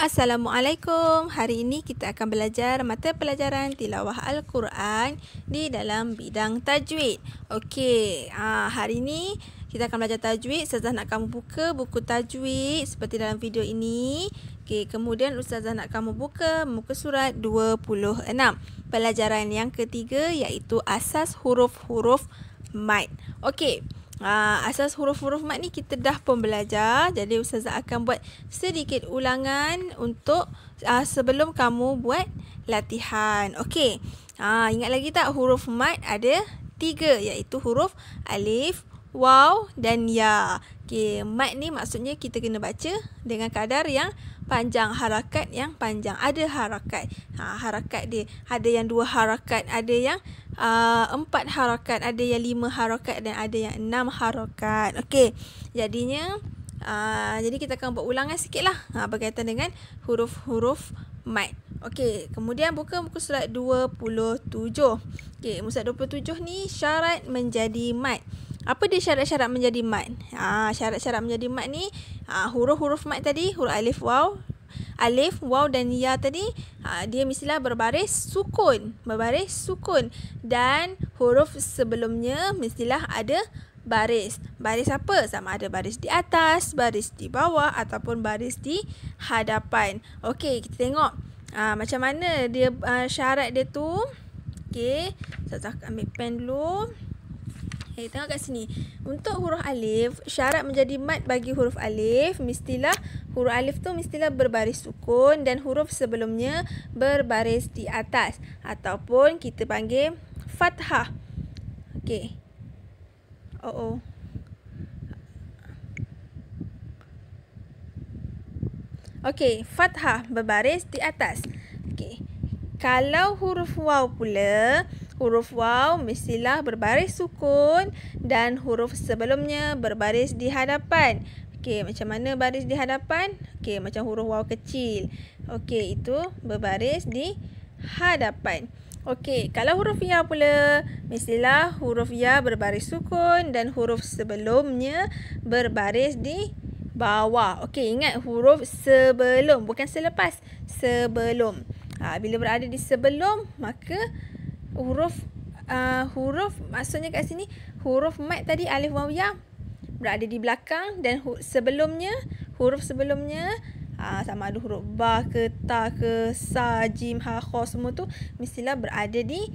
Assalamualaikum. Hari ini kita akan belajar mata pelajaran tilawah al-Quran di dalam bidang tajwid. Okey, ah hari ini kita akan belajar tajwid. Ustazah nak kamu buka buku tajwid seperti dalam video ini. Okey, kemudian ustazah nak kamu buka muka surat 26. Pelajaran yang ketiga iaitu asas huruf-huruf mad. Okey uh, asas huruf-huruf mat ni kita dah pun belajar. Jadi ustazah akan buat sedikit ulangan untuk uh, sebelum kamu buat latihan. Okey. Ha ingat lagi tak huruf mat ada tiga iaitu huruf alif, waw dan ya. Okey, mat ni maksudnya kita kena baca dengan kadar yang panjang harakat yang panjang ada harakat ha harakat dia ada yang dua harakat ada yang uh, empat harakat ada yang lima harakat dan ada yang enam harakat okey jadinya uh, jadi kita akan buat ulangan sikitlah ha berkaitan dengan huruf-huruf mat okey kemudian buka buku surat 27 okey muka surat 27 ni syarat menjadi mat apa dia syarat-syarat menjadi mat? Ha, syarat-syarat menjadi mat ni ha, huruf-huruf mat tadi huruf alif waw alif, waw dan ya tadi ha, dia mestilah berbaris sukun. Berbaris sukun. Dan huruf sebelumnya mestilah ada baris. Baris apa? Sama ada baris di atas, baris di bawah ataupun baris di hadapan. Okey, kita tengok ha, macam mana dia ha, syarat dia tu. Okey, saya tak ambil pen dulu. Okay, tengok kat sini. Untuk huruf alif, syarat menjadi mat bagi huruf alif mestilah huruf alif tu mestilah berbaris sukun dan huruf sebelumnya berbaris di atas ataupun kita panggil fathah. Okey. Oh oh. Okey, fathah berbaris di atas. Okey. Kalau huruf waw pula, huruf waw mestilah berbaris sukun dan huruf sebelumnya berbaris di hadapan. Okey, macam mana baris di hadapan? Okey, macam huruf waw kecil. Okey, itu berbaris di hadapan. Okey, kalau huruf ya pula, mestilah huruf ya berbaris sukun dan huruf sebelumnya berbaris di bawah. Okey, ingat huruf sebelum, bukan selepas. Sebelum. Ha, bila berada di sebelum, maka huruf uh, huruf maksudnya kat sini huruf mat tadi alif waw ya berada di belakang dan sebelumnya huruf sebelumnya aa, ha, sama ada huruf ba ke ta ke sa jim ha kho semua tu mestilah berada di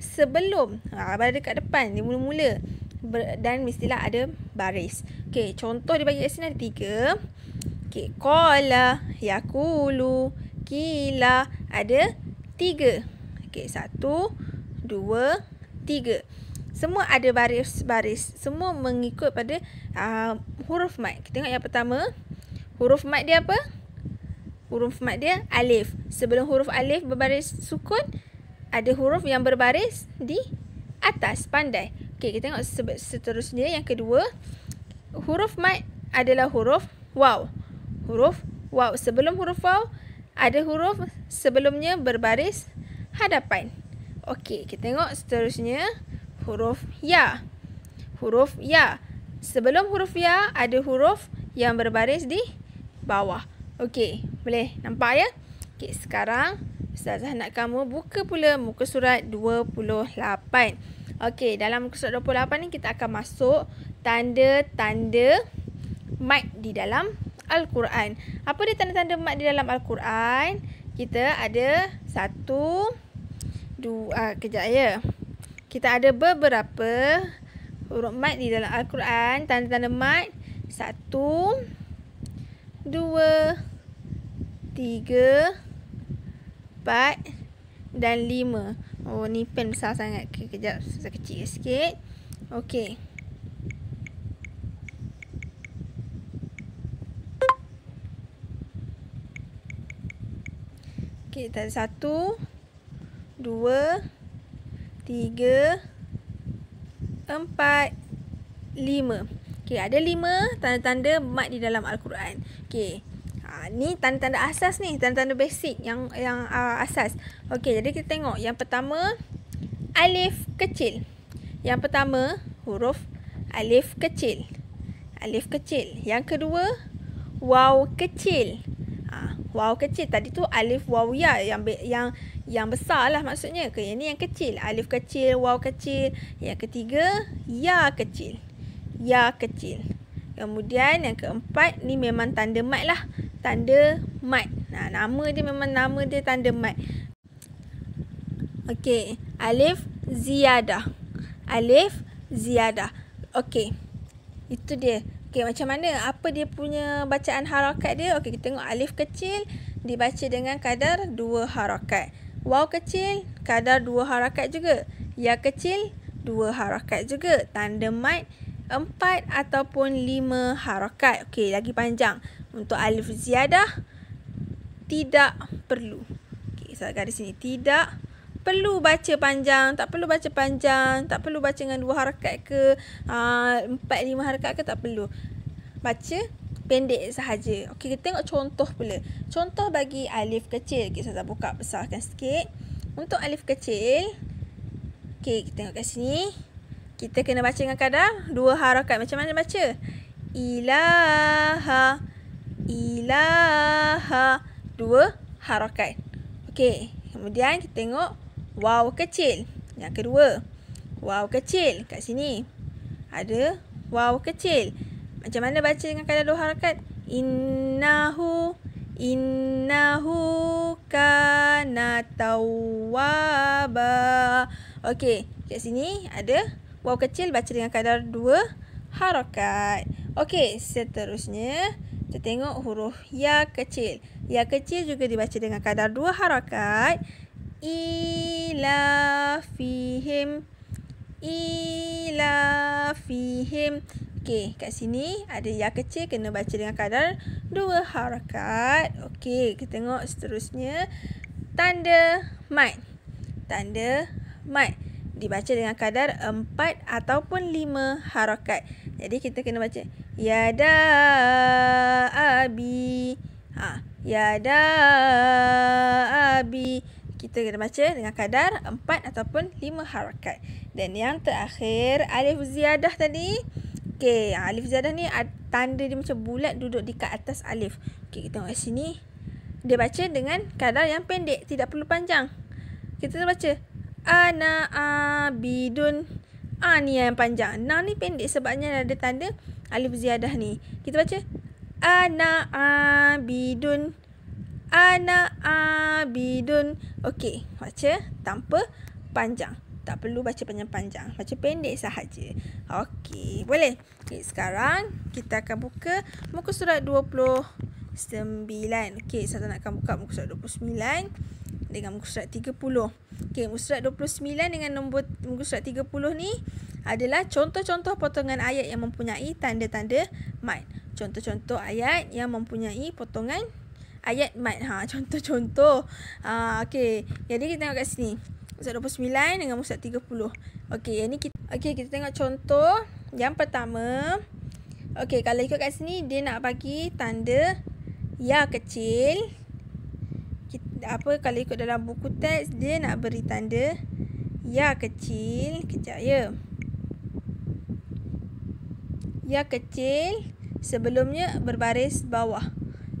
sebelum aa, ha, berada dekat depan di mula-mula dan mestilah ada baris. Okey, contoh dia bagi kat sini ada tiga. Okey, qala yaqulu kila ada tiga. Okey, satu, dua, tiga. Semua ada baris-baris. Semua mengikut pada uh, huruf mat. Kita tengok yang pertama. Huruf mat dia apa? Huruf mat dia alif. Sebelum huruf alif berbaris sukun, ada huruf yang berbaris di atas, pandai. Okey, kita tengok seterusnya. Yang kedua, huruf mat adalah huruf waw. Huruf waw. Sebelum huruf waw, ada huruf sebelumnya berbaris hadapan. Okey, kita tengok seterusnya. Seterusnya huruf ya. Huruf ya. Sebelum huruf ya ada huruf yang berbaris di bawah. Okey, boleh nampak ya? Okey, sekarang ustazah nak kamu buka pula muka surat 28. Okey, dalam muka surat 28 ni kita akan masuk tanda-tanda mat di dalam al-Quran. Apa dia tanda-tanda mat di dalam al-Quran? Kita ada satu dua uh, kejap ya kita ada beberapa huruf mat di dalam Al-Quran. Tanda-tanda mat. Satu. Dua. Tiga. Empat. Dan lima. Oh, ni pen besar sangat. Kejap, susah kecil sikit. Okey. Okey, tanda satu. Dua. Dua tiga, empat, lima. Okey, ada lima tanda-tanda mat di dalam Al-Quran. Okey, ha, ni tanda-tanda asas ni, tanda-tanda basic yang yang uh, asas. Okey, jadi kita tengok yang pertama, alif kecil. Yang pertama, huruf alif kecil. Alif kecil. Yang kedua, waw kecil. Ha, waw kecil tadi tu alif waw ya yang yang yang besar lah maksudnya ke yang ni yang kecil alif kecil waw kecil yang ketiga ya kecil ya kecil kemudian yang keempat ni memang tanda mat lah tanda mat nah nama dia memang nama dia tanda mat okey alif ziyadah alif ziyadah okey itu dia Okey, macam mana? Apa dia punya bacaan harakat dia? Okey, kita tengok alif kecil dibaca dengan kadar dua harakat. Waw kecil, kadar dua harakat juga. Ya kecil, dua harakat juga. Tanda mat, 4 ataupun lima harakat. Okey, lagi panjang. Untuk alif ziyadah, tidak perlu. Okey, saya garis sini. Tidak perlu baca panjang Tak perlu baca panjang Tak perlu baca dengan dua harakat ke ah, Empat lima harakat ke tak perlu Baca pendek sahaja Okey kita tengok contoh pula Contoh bagi alif kecil Okey saya buka besarkan sikit Untuk alif kecil Okey kita tengok kat sini Kita kena baca dengan kadar dua harakat Macam mana baca? Ilaha Ilaha Dua harakat Okey Kemudian kita tengok wow kecil. Yang kedua, wow kecil kat sini. Ada wow kecil. Macam mana baca dengan kadar dua harakat? Innahu innahu kanatawwaba. Okey, kat sini ada wow kecil baca dengan kadar dua harakat. Okey, seterusnya kita tengok huruf ya kecil. Ya kecil juga dibaca dengan kadar dua harakat ila fihim ila fihim okey kat sini ada ya kecil kena baca dengan kadar dua harakat okey kita tengok seterusnya tanda mat tanda mat dibaca dengan kadar empat ataupun lima harakat jadi kita kena baca ya da abi ha ya da abi kita kena baca dengan kadar 4 ataupun 5 harakat. Dan yang terakhir, alif ziyadah tadi. Okey, alif ziyadah ni tanda dia macam bulat duduk di kat atas alif. Okey, kita tengok sini. Dia baca dengan kadar yang pendek, tidak perlu panjang. Kita baca ana abidun. Ah ni yang panjang. Na ni pendek sebabnya ada tanda alif ziyadah ni. Kita baca ana abidun. Ana abidun. Okey, baca tanpa panjang. Tak perlu baca panjang-panjang. Baca pendek sahaja. Okey, boleh. Okay, sekarang kita akan buka muka surat 29. Okey, saya nak akan buka muka surat 29 dengan muka surat 30. Okey, muka surat 29 dengan nombor muka surat 30 ni adalah contoh-contoh potongan ayat yang mempunyai tanda-tanda mat. Contoh-contoh ayat yang mempunyai potongan ayat mat ha contoh-contoh ha okey jadi kita tengok kat sini Ustaz 29 dengan Ustaz 30 okey yang ni kita okey kita tengok contoh yang pertama okey kalau ikut kat sini dia nak bagi tanda ya kecil kita, apa kalau ikut dalam buku teks dia nak beri tanda ya kecil kejap ya ya kecil sebelumnya berbaris bawah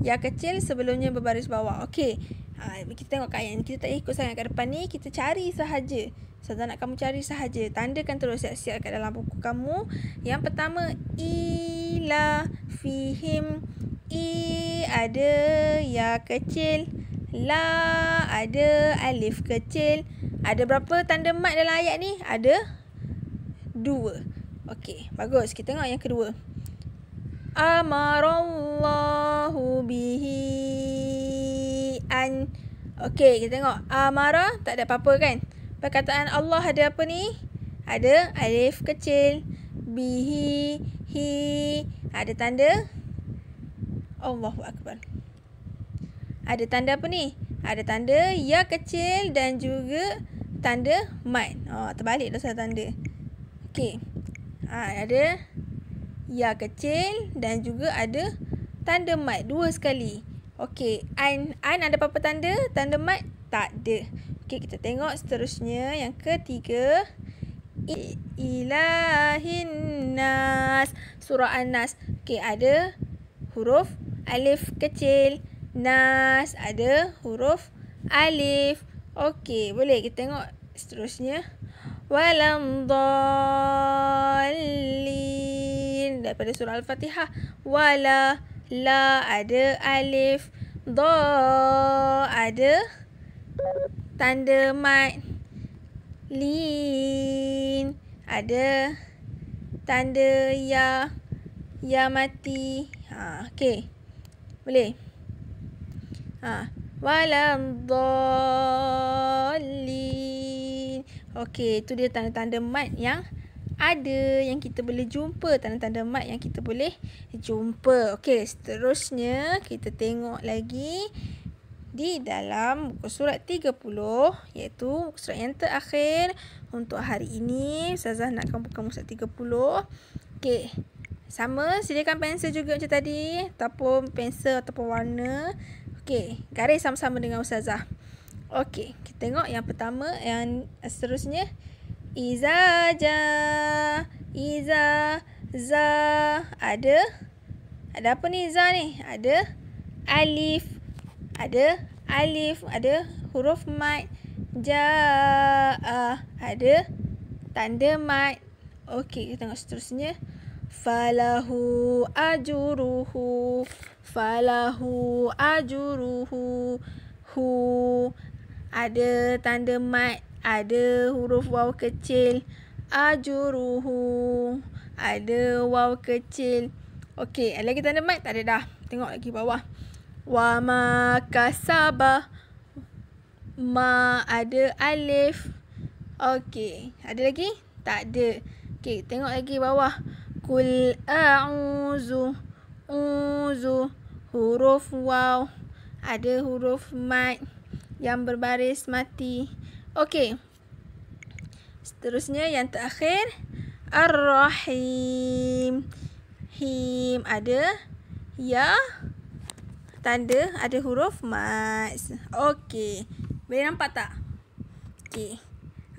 yang kecil sebelumnya berbaris bawah. Okey. Ha, kita tengok kain. Kita tak ikut sangat kat depan ni. Kita cari sahaja. So, tak nak kamu cari sahaja. Tandakan terus siap-siap kat dalam buku kamu. Yang pertama. Ila fihim. I ada ya kecil. La ada alif kecil. Ada berapa tanda mat dalam ayat ni? Ada dua. Okey, bagus. Kita tengok yang kedua. Amarau Okey, kita tengok amara tak ada apa-apa kan? Perkataan Allah ada apa ni? Ada alif kecil, bihi, hi, ada tanda Allahuakbar. Ada tanda apa ni? Ada tanda ya kecil dan juga tanda mat. Oh, terbalik dah salah tanda. Okey. Ha, ada ya kecil dan juga ada tanda mat dua sekali. Okey, An, An ada apa-apa tanda? Tanda mat? Tak ada. Okey kita tengok seterusnya. Yang ketiga. Ilahin Nas. Surah An-Nas. Okay, ada huruf alif kecil. Nas. Ada huruf alif. Okey boleh kita tengok seterusnya. Walam dhalin. Daripada surah Al-Fatihah. Walam La ada alif Do ada Tanda mat Lin Ada Tanda ya Ya mati ha, Okay Boleh ha. Walam lin. Okay tu dia tanda-tanda mat yang ada yang kita boleh jumpa tanda-tanda mat yang kita boleh jumpa. Okey, seterusnya kita tengok lagi di dalam buku surat 30 iaitu buku surat yang terakhir untuk hari ini. Ustazah nak akan buka muka surat 30. Okey. Sama, sediakan pensel juga macam tadi ataupun pensel ataupun warna. Okey, garis sama-sama dengan ustazah. Okey, kita tengok yang pertama yang seterusnya Iza ja Iza za Ada Ada apa ni za ni? Ada Alif Ada Alif Ada huruf mat Ja -a. Ada Tanda mat Okey kita tengok seterusnya Falahu ajuruhu Falahu ajuruhu Hu Ada tanda mat ada huruf waw kecil Ajuruhu Ada waw kecil Okey, ada lagi tanda mat Tak ada dah Tengok lagi bawah Wa ma kasaba Ma ada alif Okey, ada lagi? Tak ada Okey, tengok lagi bawah Kul a'uzu Uzu Huruf waw Ada huruf mat Yang berbaris mati Okey. Seterusnya yang terakhir Ar-Rahim. Him ada ya tanda ada huruf mat. Okey. Boleh nampak tak? Okey.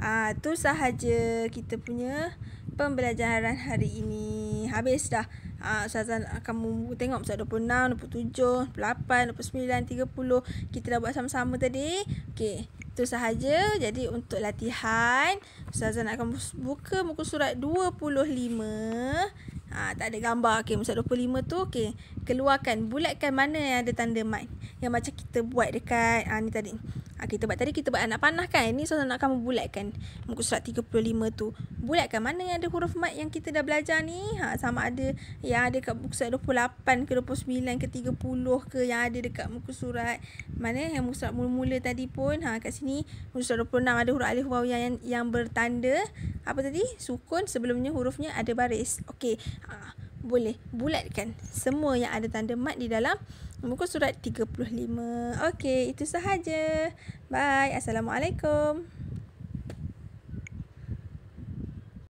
Ha, tu sahaja kita punya pembelajaran hari ini. Habis dah. Ha, Ustazah ah, akan tengok Ustazah 26, 27, 28, 29, 30. Kita dah buat sama-sama tadi. Okey itu sahaja jadi untuk latihan ustazah nak akan buka muka surat 25 ha, tak ada gambar okey muka surat 25 tu okey keluarkan bulatkan mana yang ada tanda mat yang macam kita buat dekat ha, ni tadi Ah, kita buat tadi kita buat anak panah kan ini so nak kamu bulatkan muka surat 35 tu bulatkan mana yang ada huruf mat yang kita dah belajar ni ha, sama ada yang ada kat muka surat 28 ke 29 ke 30 ke yang ada dekat muka surat mana yang muka surat mula-mula tadi pun ha, kat sini muka surat 26 ada huruf alif waw yang, yang, yang bertanda apa tadi sukun sebelumnya hurufnya ada baris okey ha, boleh bulatkan semua yang ada tanda mat di dalam Muka surat 35. Okey, itu sahaja. Bye. Assalamualaikum.